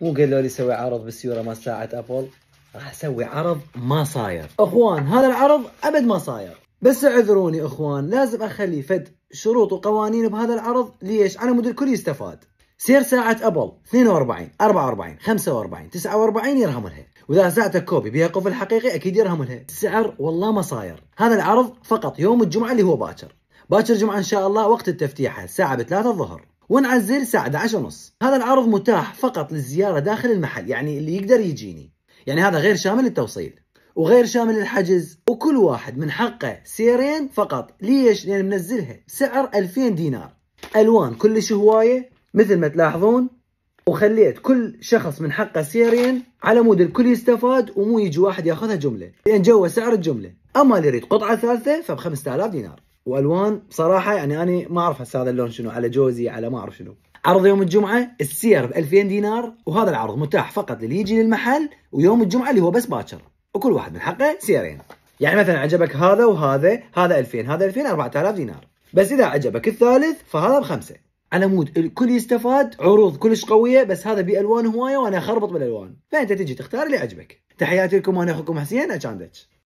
مو قالوا لي سوي عرض بالسيوره مال ساعه ابل راح اسوي عرض ما صاير اخوان هذا العرض ابد ما صاير بس اعذروني اخوان لازم اخلي فد شروط وقوانين بهذا العرض ليش على مود الكل يستفاد سير ساعة أبل 42 44 45 49 يرهم لها وإذا ساعتك كوبي بها قفل حقيقي أكيد يرهم لها السعر والله ما صاير هذا العرض فقط يوم الجمعة اللي هو باكر باكر جمعة إن شاء الله وقت التفتيحة الساعة بثلاثة الظهر ونعزل الساعة 11 ونص هذا العرض متاح فقط للزيارة داخل المحل يعني اللي يقدر يجيني يعني هذا غير شامل التوصيل وغير شامل الحجز وكل واحد من حقه سيرين فقط ليش لان منزلها سعر 2000 دينار الوان كلش هوايه مثل ما تلاحظون وخليت كل شخص من حقه سيرين على مود الكل يستفاد ومو يجي واحد ياخذها جمله لان جوه سعر الجمله اما اللي يريد قطعه ثالثه فب 5000 دينار والوان بصراحه يعني انا ما اعرف هسه هذا اللون شنو على جوزي على ما اعرف شنو عرض يوم الجمعه السير ب 2000 دينار وهذا العرض متاح فقط للي يجي للمحل ويوم الجمعه اللي هو بس باكر وكل واحد من حقه سيرين يعني مثلا عجبك هذا وهذا هذا 2000 هذا 2000 4000 دينار بس اذا عجبك الثالث فهذا بخمسه على مود الكل يستفاد عروض كلش قويه بس هذا بالوان هوايه وانا اخربط بالالوان فانت تجي تختار اللي عجبك تحياتي لكم وانا اخوكم حسين اتشاندتش